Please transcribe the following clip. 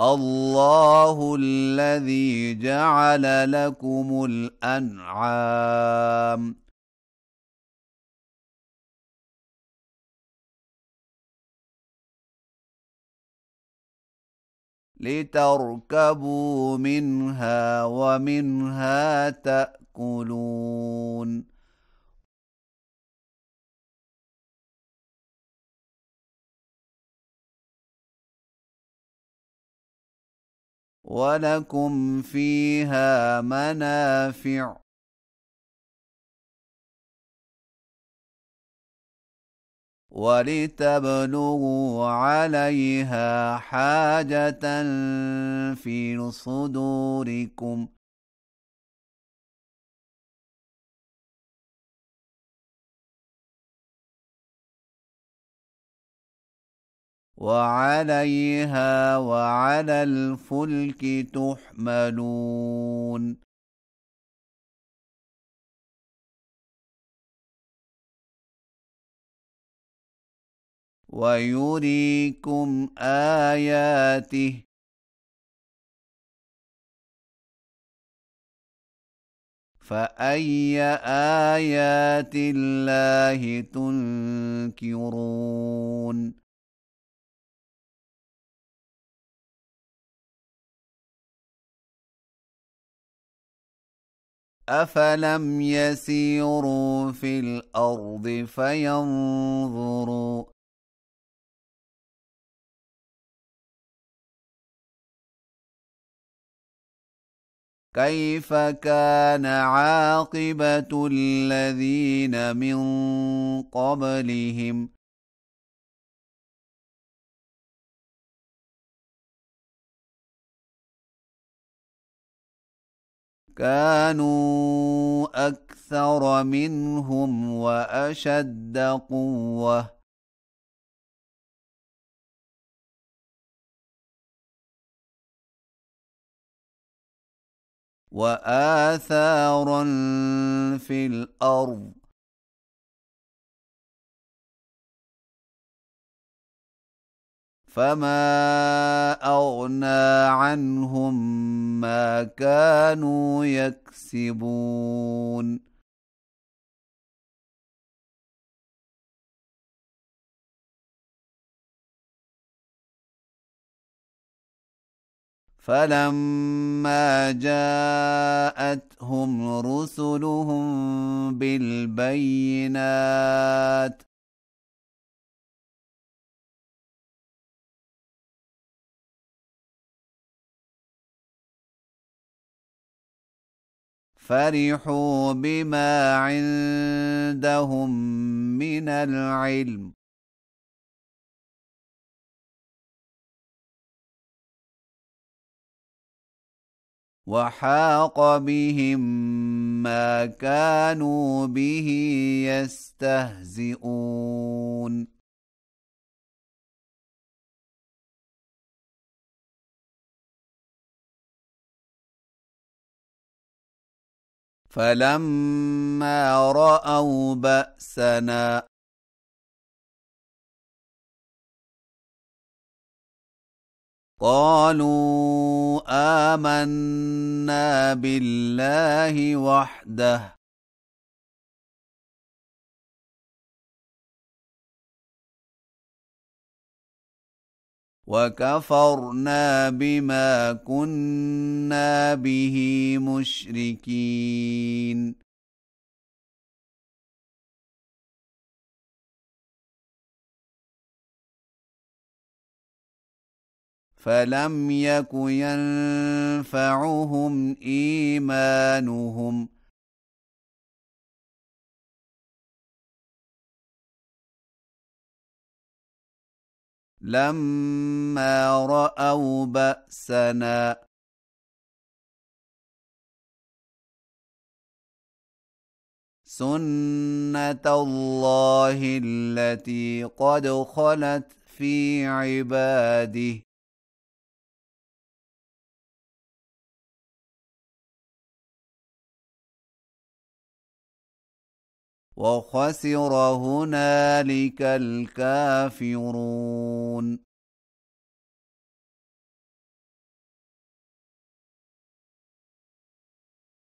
الله الذي جعل لكم الانعام لتركبوا منها ومنها تاكلون ولكم فيها منافع ولتبلغوا عليها حاجة في صدوركم وعليها وعلى الفلك تحملون ويريكم اياته فاي ايات الله تنكرون افلم يسيروا في الارض فينظروا كيف كان عاقبه الذين من قبلهم كانوا اكثر منهم واشد قوه واثارا في الارض فما اغنى عنهم ما كانوا يكسبون فلما جاءتهم رسلهم بالبينات فرحوا بما عندهم من العلم وحاق بهم ما كانوا به يستهزئون فلما راوا باسنا قالوا امنا بالله وحده وكفرنا بما كنا به مشركين فلم يك ينفعهم ايمانهم لما راوا باسنا سنه الله التي قد خلت في عباده وخسر هنالك الكافرون